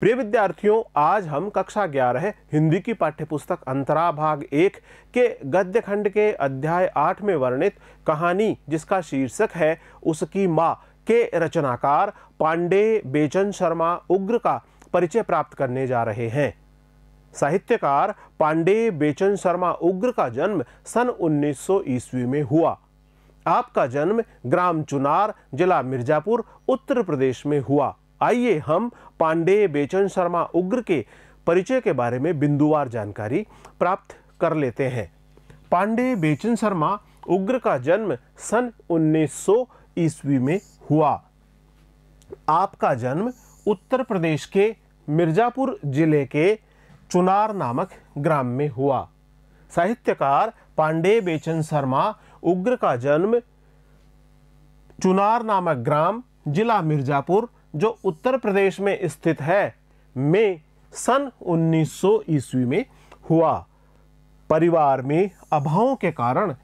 प्रिय विद्यार्थियों आज हम कक्षा ग्यारह हिंदी की पाठ्यपुस्तक अंतरा भाग एक के गद्य खंड के अध्याय आठ में वर्णित कहानी जिसका शीर्षक है उसकी माँ के रचनाकार पांडे बेचन शर्मा उग्र का परिचय प्राप्त करने जा रहे हैं साहित्यकार पांडे बेचन शर्मा उग्र का जन्म सन 1900 ईस्वी में हुआ आपका जन्म ग्राम चुनार जिला मिर्जापुर उत्तर प्रदेश में हुआ आइए हम पांडे बेचन शर्मा उग्र के परिचय के बारे में बिंदुवार जानकारी प्राप्त कर लेते हैं पांडे बेचन शर्मा उग्र का जन्म सन 1900 ईस्वी में हुआ आपका जन्म उत्तर प्रदेश के मिर्जापुर जिले के चुनार नामक ग्राम में हुआ साहित्यकार पांडे बेचन शर्मा उग्र का जन्म चुनार नामक ग्राम जिला मिर्जापुर जो उत्तर प्रदेश में स्थित है में सन 1900 ईस्वी में हुआ परिवार में अभावों के कारण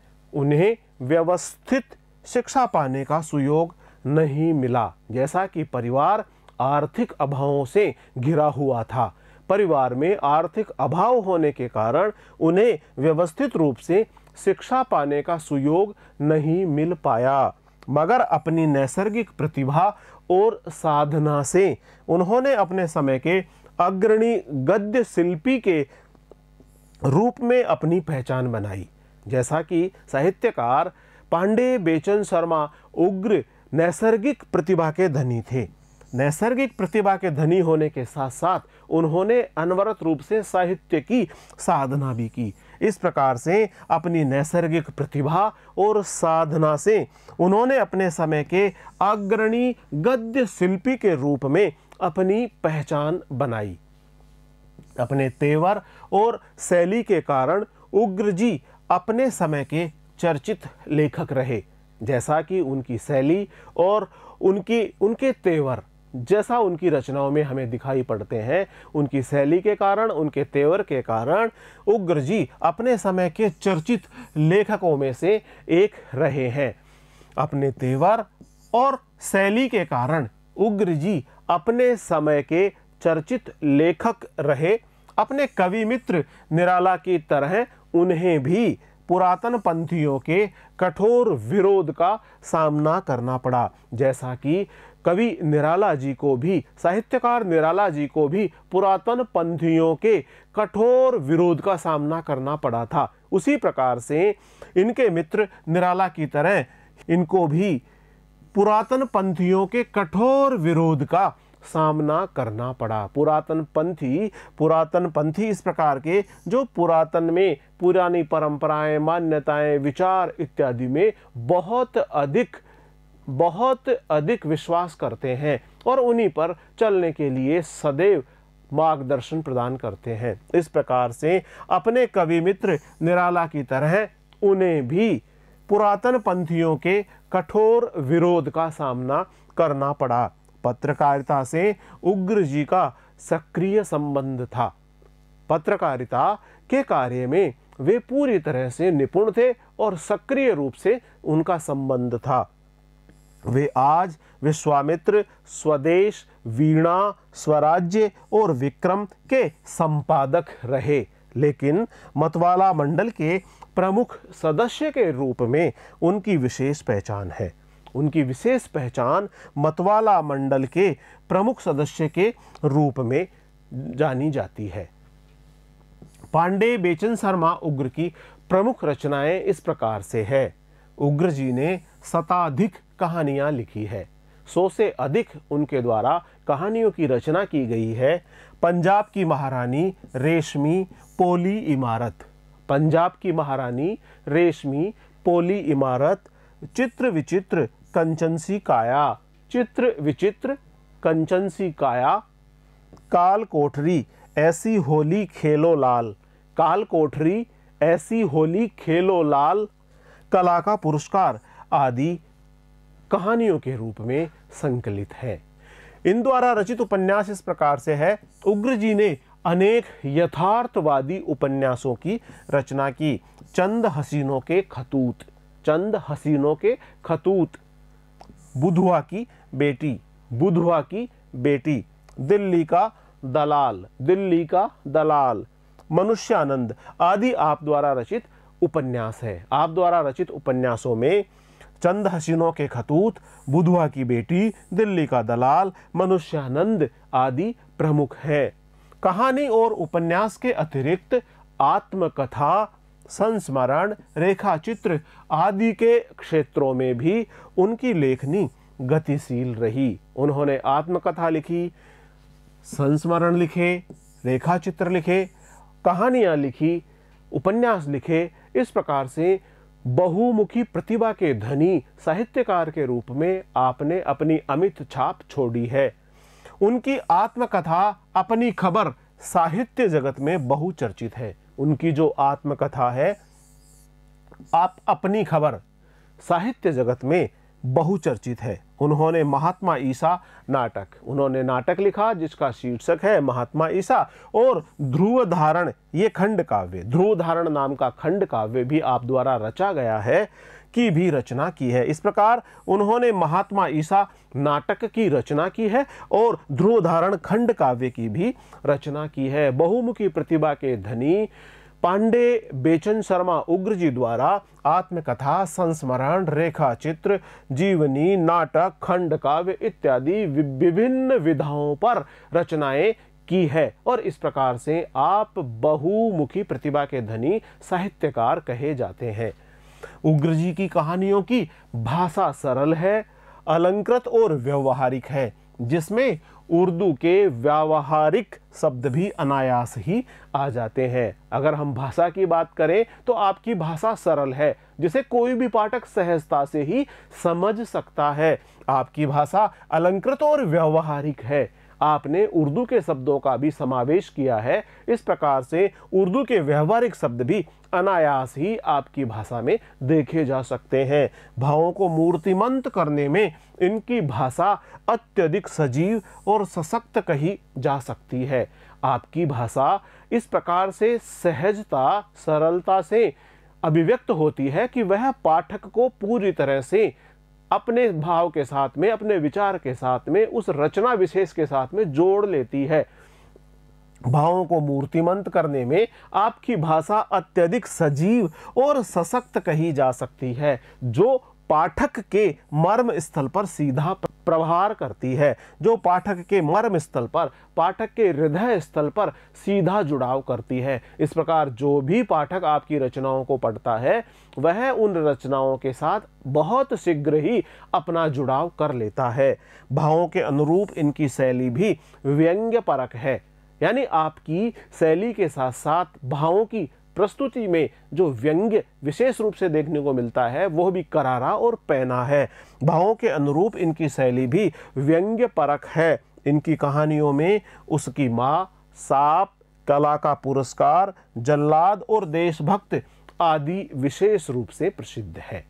उन्हें व्यवस्थित शिक्षा पाने का सुयोग नहीं मिला जैसा कि परिवार आर्थिक अभावों से घिरा हुआ था परिवार में आर्थिक अभाव होने के कारण उन्हें व्यवस्थित रूप से शिक्षा पाने का सुयोग नहीं मिल पाया मगर अपनी नैसर्गिक प्रतिभा और साधना से उन्होंने अपने समय के अग्रणी गद्य शिल्पी के रूप में अपनी पहचान बनाई जैसा कि साहित्यकार पांडे बेचन शर्मा उग्र नैसर्गिक प्रतिभा के धनी थे नैसर्गिक प्रतिभा के धनी होने के साथ साथ उन्होंने अनवरत रूप से साहित्य की साधना भी की इस प्रकार से अपनी नैसर्गिक प्रतिभा और साधना से उन्होंने अपने समय के अग्रणी गद्य शिल्पी के रूप में अपनी पहचान बनाई अपने तेवर और शैली के कारण उग्र जी अपने समय के चर्चित लेखक रहे जैसा कि उनकी शैली और उनकी उनके तेवर जैसा उनकी रचनाओं में हमें दिखाई पड़ते हैं उनकी शैली के कारण उनके तेवर के कारण उग्र जी अपने समय के चर्चित लेखकों में से एक रहे हैं अपने तेवर और शैली के कारण उग्र जी अपने समय के चर्चित लेखक रहे अपने कवि मित्र निराला की तरह उन्हें भी पुरातन पंथियों के कठोर विरोध का सामना करना पड़ा जैसा कि कवि निराला जी को भी साहित्यकार निराला जी को भी पुरातन पंथियों के कठोर विरोध का सामना करना पड़ा था उसी प्रकार से इनके मित्र निराला की तरह इनको भी पुरातन पंथियों के कठोर विरोध का सामना करना पड़ा पुरातन पंथी पुरातन पंथी इस प्रकार के जो पुरातन में पुरानी परंपराएं मान्यताएं विचार इत्यादि में बहुत अधिक बहुत अधिक विश्वास करते हैं और उन्हीं पर चलने के लिए सदैव मार्गदर्शन प्रदान करते हैं इस प्रकार से अपने कवि मित्र निराला की तरह उन्हें भी पुरातन पंथियों के कठोर विरोध का सामना करना पड़ा पत्रकारिता से उग्र जी का सक्रिय संबंध था पत्रकारिता के कार्य में वे पूरी तरह से निपुण थे और सक्रिय रूप से उनका संबंध था वे आज विश्वामित्र स्वदेश वीणा स्वराज्य और विक्रम के संपादक रहे लेकिन मतवाला मंडल के प्रमुख सदस्य के रूप में उनकी विशेष पहचान है उनकी विशेष पहचान मतवाला मंडल के प्रमुख सदस्य के रूप में जानी जाती है पांडे बेचन शर्मा उग्र की प्रमुख रचनाएं इस प्रकार से है उग्र जी ने शताधिक कहानियां लिखी है सौ से अधिक उनके द्वारा कहानियों की रचना की गई है पंजाब की महारानी रेशमी पोली इमारत पंजाब की महारानी रेशमी पोली इमारत चित्र विचित्र कंचनसी काया चित्र विचित्र कंचनसी काया काल कोठरी ऐसी होली खेलो लाल काल कोठरी ऐसी होली खेलो लाल कला का पुरस्कार आदि कहानियों के रूप में संकलित है इन द्वारा रचित उपन्यास इस प्रकार से है उग्र जी ने अनेक यथार्थवादी उपन्यासों की रचना की चंद हसीनों के खतूत चंद हसीनों के खतूत बुधवा की बेटी बुधवा की बेटी दिल्ली का दलाल दिल्ली का दलाल मनुष्यानंद आदि आप द्वारा रचित उपन्यास है आप द्वारा रचित उपन्यासों में चंद हसीनों के खतूत बुधवा की बेटी दिल्ली का दलाल मनुष्यानंद आदि प्रमुख हैं कहानी और उपन्यास के अतिरिक्त आत्मकथा संस्मरण रेखाचित्र आदि के क्षेत्रों में भी उनकी लेखनी गतिशील रही उन्होंने आत्मकथा लिखी संस्मरण लिखे रेखाचित्र लिखे कहानियाँ लिखी उपन्यास लिखे इस प्रकार से बहुमुखी प्रतिभा के धनी साहित्यकार के रूप में आपने अपनी अमित छाप छोड़ी है उनकी आत्मकथा अपनी खबर साहित्य जगत में बहुचर्चित है उनकी जो आत्मकथा है आप अपनी खबर साहित्य जगत में बहुचर्चित है उन्होंने महात्मा ईसा नाटक उन्होंने नाटक लिखा जिसका शीर्षक है महात्मा ईसा और ध्रुव धारण ये खंड काव्य ध्रुव धारण नाम का खंड काव्य भी आप द्वारा रचा गया है की भी रचना की है इस प्रकार उन्होंने महात्मा ईसा नाटक की रचना की है और ध्रुव धारण खंड काव्य की भी रचना की है बहुमुखी प्रतिभा के धनी पांडे बेचन शर्मा उग्र जी द्वारा आत्मकथा संस्मरण रेखा चित्र जीवनी नाटक खंड काव्य इत्यादि विभिन्न विधाओं पर रचनाएं की है और इस प्रकार से आप बहुमुखी प्रतिभा के धनी साहित्यकार कहे जाते हैं उग्र जी की कहानियों की भाषा सरल है अलंकृत और व्यवहारिक है जिसमें उर्दू के व्यावहारिक शब्द भी अनायास ही आ जाते हैं अगर हम भाषा की बात करें तो आपकी भाषा सरल है जिसे कोई भी पाठक सहजता से ही समझ सकता है आपकी भाषा अलंकृत और व्यावहारिक है आपने उर्दू के शब्दों का भी समावेश किया है इस प्रकार से उर्दू के व्यवहारिक शब्द भी अनायास ही आपकी भाषा में देखे जा सकते हैं भावों को मूर्तिमंत करने में इनकी भाषा अत्यधिक सजीव और सशक्त कही जा सकती है आपकी भाषा इस प्रकार से सहजता सरलता से अभिव्यक्त होती है कि वह पाठक को पूरी तरह से अपने भाव के साथ में अपने विचार के साथ में उस रचना विशेष के साथ में जोड़ लेती है भावों को मूर्तिमंत करने में आपकी भाषा अत्यधिक सजीव और सशक्त कही जा सकती है जो पाठक के मर्म स्थल पर सीधा प्रभार करती है जो पाठक के मर्म स्थल पर पाठक के हृदय स्थल पर सीधा जुड़ाव करती है इस प्रकार जो भी पाठक आपकी रचनाओं को पढ़ता है वह उन रचनाओं के साथ बहुत शीघ्र ही अपना जुड़ाव कर लेता है भावों के अनुरूप इनकी शैली भी व्यंग्य परक है यानी आपकी शैली के साथ साथ भावों की प्रस्तुति में जो व्यंग्य विशेष रूप से देखने को मिलता है वह भी करारा और पैना है भावों के अनुरूप इनकी शैली भी व्यंग्य परक है इनकी कहानियों में उसकी माँ साप कला का पुरस्कार जल्लाद और देशभक्त आदि विशेष रूप से प्रसिद्ध है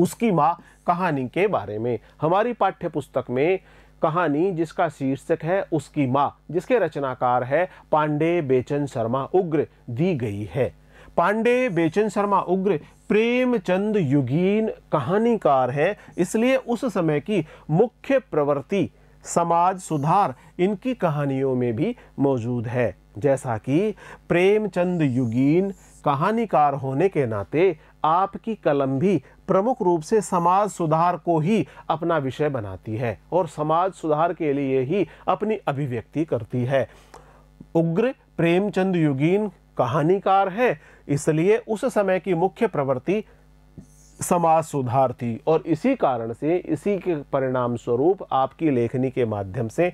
उसकी माँ कहानी के बारे में हमारी पाठ्य पुस्तक में कहानी जिसका शीर्षक है उसकी माँ जिसके रचनाकार है पांडे बेचन शर्मा उग्र दी गई है पांडे बेचन शर्मा उग्र प्रेमचंद युगीन कहानीकार हैं इसलिए उस समय की मुख्य प्रवृत्ति समाज सुधार इनकी कहानियों में भी मौजूद है जैसा कि प्रेमचंद युगीन कहानीकार होने के नाते आपकी कलम भी प्रमुख रूप से समाज सुधार को ही अपना विषय बनाती है और समाज सुधार के लिए ही अपनी अभिव्यक्ति करती है उग्र प्रेमचंद युगीन कहानीकार है इसलिए उस समय की मुख्य प्रवृत्ति समाज सुधार थी और इसी कारण से इसी के परिणाम स्वरूप आपकी लेखनी के माध्यम से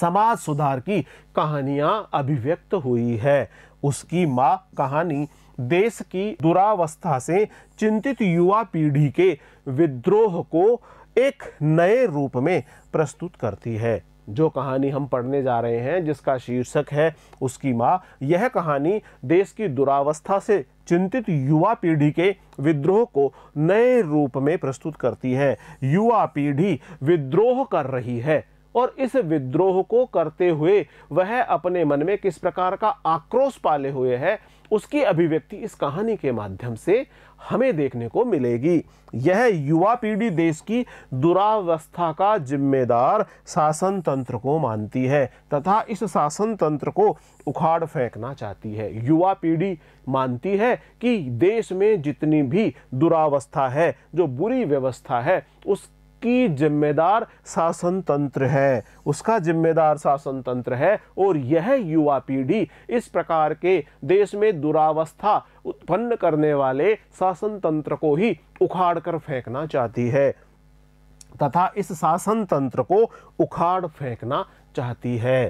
समाज सुधार की कहानियां अभिव्यक्त हुई है उसकी माँ कहानी देश की दुरावस्था से चिंतित युवा पीढ़ी के विद्रोह को एक नए रूप में प्रस्तुत करती है जो कहानी हम पढ़ने जा रहे हैं जिसका शीर्षक है उसकी माँ यह कहानी देश की दुरावस्था से चिंतित युवा पीढ़ी के विद्रोह को नए रूप में प्रस्तुत करती है युवा पीढ़ी विद्रोह कर रही है और इस विद्रोह को करते हुए वह अपने मन में किस प्रकार का आक्रोश पाले हुए है उसकी अभिव्यक्ति इस कहानी के माध्यम से हमें देखने को मिलेगी यह युवा पीढ़ी देश की दुरावस्था का जिम्मेदार शासन तंत्र को मानती है तथा इस शासन तंत्र को उखाड़ फेंकना चाहती है युवा पीढ़ी मानती है कि देश में जितनी भी दुरावस्था है जो बुरी व्यवस्था है उस उसकी जिम्मेदार शासन तंत्र है उसका जिम्मेदार शासन तंत्र है और यह युवा पीढ़ी इस प्रकार के देश में दुरावस्था उत्पन्न करने वाले शासन तंत्र को ही उखाड़ कर फेंकना चाहती है तथा इस शासन तंत्र को उखाड़ फेंकना चाहती है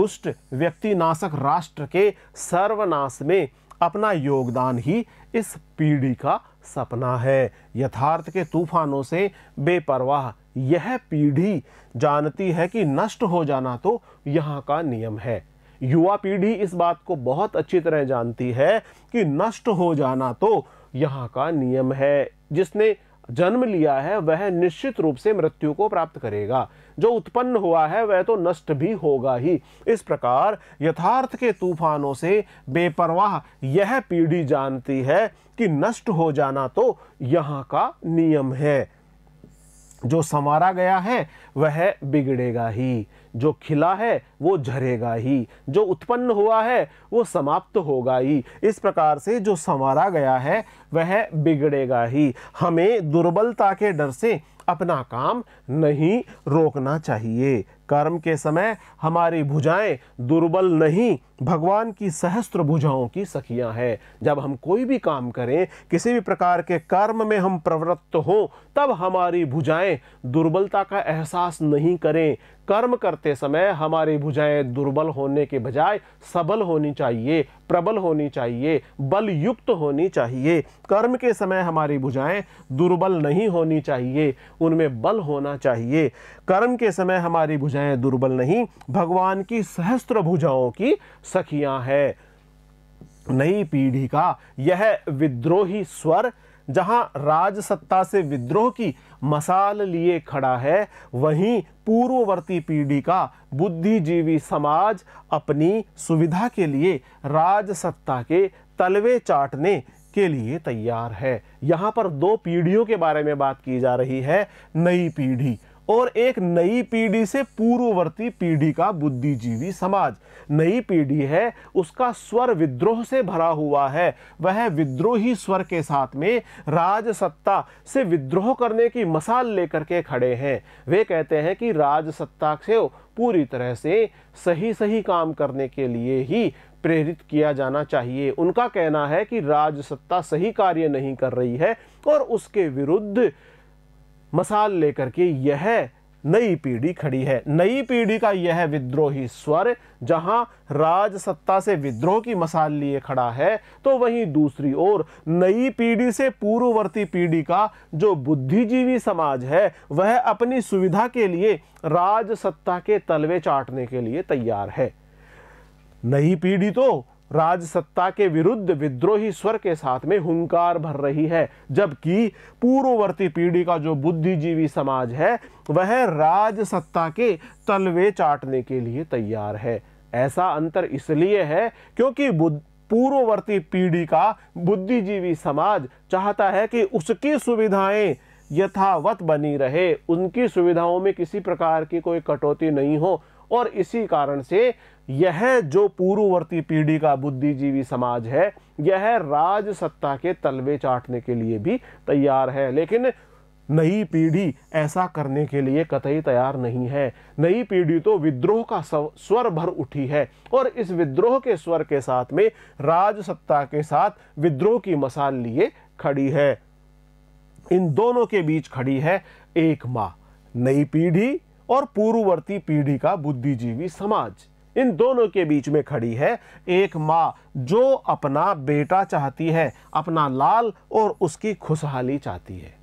दुष्ट व्यक्ति नाशक राष्ट्र के सर्वनाश में अपना योगदान ही इस पीढ़ी का सपना है यथार्थ के तूफानों से बेपरवाह यह पीढ़ी जानती है कि नष्ट हो जाना तो यहाँ का नियम है युवा पीढ़ी इस बात को बहुत अच्छी तरह जानती है कि नष्ट हो जाना तो यहाँ का नियम है जिसने जन्म लिया है वह निश्चित रूप से मृत्यु को प्राप्त करेगा जो उत्पन्न हुआ है वह तो नष्ट भी होगा ही इस प्रकार यथार्थ के तूफानों से बेपरवाह यह पीढ़ी जानती है कि नष्ट हो जाना तो यहाँ का नियम है जो संवारा गया है वह बिगड़ेगा ही जो खिला है वो झरेगा ही जो उत्पन्न हुआ है वो समाप्त होगा ही इस प्रकार से जो संवारा गया है वह बिगड़ेगा ही हमें दुर्बलता के डर से अपना काम नहीं रोकना चाहिए कर्म के समय हमारी भुजाएं दुर्बल नहीं भगवान की सहस्त्र भुजाओं की सखियां हैं जब हम कोई भी काम करें किसी भी प्रकार के कर्म में हम प्रवृत्त हों तब हमारी भुजाएं दुर्बलता का एहसास नहीं करें कर्म करते समय हमारी भुजाएं दुर्बल होने के बजाय सबल होनी चाहिए प्रबल होनी चाहिए बल युक्त होनी चाहिए कर्म के समय हमारी भुजाएं दुर्बल नहीं होनी चाहिए उनमें बल होना चाहिए कर्म के समय हमारी भुजाएं दुर्बल नहीं भगवान की सहस्त्र भुजाओं की सखियां है नई पीढ़ी का यह विद्रोही स्वर जहां राजसत्ता से विद्रोह की मसाल लिए खड़ा है वहीं पूर्ववर्ती पीढ़ी का बुद्धिजीवी समाज अपनी सुविधा के लिए राजसत्ता के तलवे चाटने के लिए तैयार है यहाँ पर दो पीढ़ियों के बारे में बात की जा रही है नई पीढ़ी और एक नई पीढ़ी से पूर्ववर्ती पीढ़ी का बुद्धिजीवी समाज नई पीढ़ी है उसका स्वर विद्रोह से भरा हुआ है वह विद्रोही स्वर के साथ में राजसत्ता से विद्रोह करने की मसाल लेकर के खड़े हैं वे कहते हैं कि राजसत्ता से पूरी तरह से सही सही काम करने के लिए ही प्रेरित किया जाना चाहिए उनका कहना है कि राजसत्ता सही कार्य नहीं कर रही है और उसके विरुद्ध मसाल लेकर के यह नई पीढ़ी खड़ी है नई पीढ़ी का यह विद्रोही स्वर जहां राज सत्ता से विद्रोह की मसाल लिए खड़ा है तो वहीं दूसरी ओर नई पीढ़ी से पूर्ववर्ती पीढ़ी का जो बुद्धिजीवी समाज है वह अपनी सुविधा के लिए राज सत्ता के तलवे चाटने के लिए तैयार है नई पीढ़ी तो राजसत्ता के विरुद्ध विद्रोही स्वर के साथ में हुंकार भर रही है जबकि पूर्ववर्ती पीढ़ी का जो बुद्धिजीवी समाज है वह राजसत्ता के तलवे चाटने के लिए तैयार है ऐसा अंतर इसलिए है क्योंकि पूर्ववर्ती पीढ़ी का बुद्धिजीवी समाज चाहता है कि उसकी सुविधाएं यथावत बनी रहे उनकी सुविधाओं में किसी प्रकार की कोई कटौती नहीं हो और इसी कारण से यह जो पूर्ववर्ती पीढ़ी का बुद्धिजीवी समाज है यह राज सत्ता के तलवे चाटने के लिए भी तैयार है लेकिन नई पीढ़ी ऐसा करने के लिए कतई तैयार नहीं है नई पीढ़ी तो विद्रोह का स्वर भर उठी है और इस विद्रोह के स्वर के साथ में राज सत्ता के साथ विद्रोह की मसाल लिए खड़ी है इन दोनों के बीच खड़ी है एक माँ नई पीढ़ी और पूर्ववर्ती पीढ़ी का बुद्धिजीवी समाज इन दोनों के बीच में खड़ी है एक माँ जो अपना बेटा चाहती है अपना लाल और उसकी खुशहाली चाहती है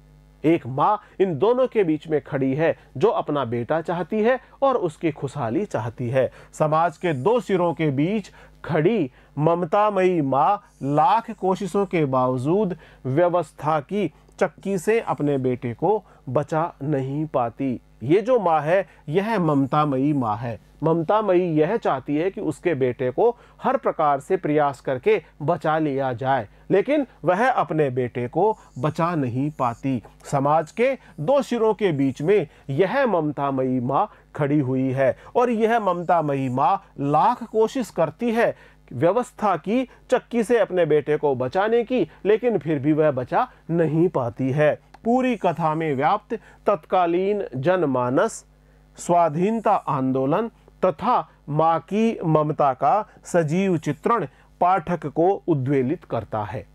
एक माँ इन दोनों के बीच में खड़ी है जो अपना बेटा चाहती है और उसकी खुशहाली चाहती है समाज के दो सिरों के बीच खड़ी ममतामयी माँ लाख कोशिशों के बावजूद व्यवस्था की चक्की से अपने बेटे को बचा नहीं पाती ये जो माँ है यह ममता मई माँ है ममता मई यह चाहती है कि उसके बेटे को हर प्रकार से प्रयास करके बचा लिया जाए लेकिन वह अपने बेटे को बचा नहीं पाती समाज के दो सिरों के बीच में यह ममता मई माँ खड़ी हुई है और यह ममता मई माँ लाख कोशिश करती है व्यवस्था की चक्की से अपने बेटे को बचाने की लेकिन फिर भी वह बचा नहीं पाती है पूरी कथा में व्याप्त तत्कालीन जनमानस स्वाधीनता आंदोलन तथा मां की ममता का सजीव चित्रण पाठक को उद्वेलित करता है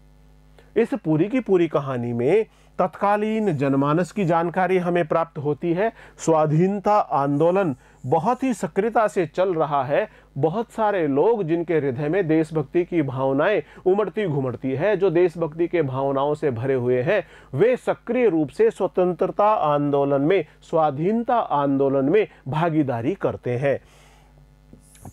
इस पूरी की पूरी कहानी में तत्कालीन जनमानस की जानकारी हमें प्राप्त होती है स्वाधीनता आंदोलन बहुत ही सक्रियता से चल रहा है बहुत सारे लोग जिनके हृदय में देशभक्ति की भावनाएं उमड़ती घुमड़ती है जो देशभक्ति के भावनाओं से भरे हुए हैं वे सक्रिय रूप से स्वतंत्रता आंदोलन में स्वाधीनता आंदोलन में भागीदारी करते हैं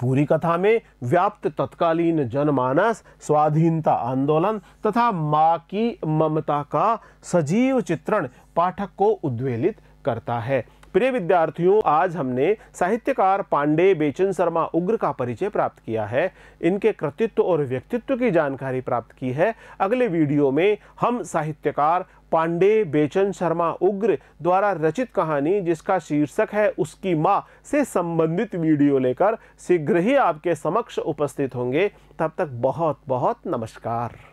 पूरी कथा में व्याप्त तत्कालीन जनमानस स्वाधीनता आंदोलन तथा माँ की ममता का सजीव चित्रण पाठक को उद्वेलित करता है प्रिय विद्यार्थियों आज हमने साहित्यकार पांडे बेचन शर्मा उग्र का परिचय प्राप्त किया है इनके कृतित्व और व्यक्तित्व की जानकारी प्राप्त की है अगले वीडियो में हम साहित्यकार पांडे बेचन शर्मा उग्र द्वारा रचित कहानी जिसका शीर्षक है उसकी माँ से संबंधित वीडियो लेकर शीघ्र ही आपके समक्ष उपस्थित होंगे तब तक बहुत बहुत नमस्कार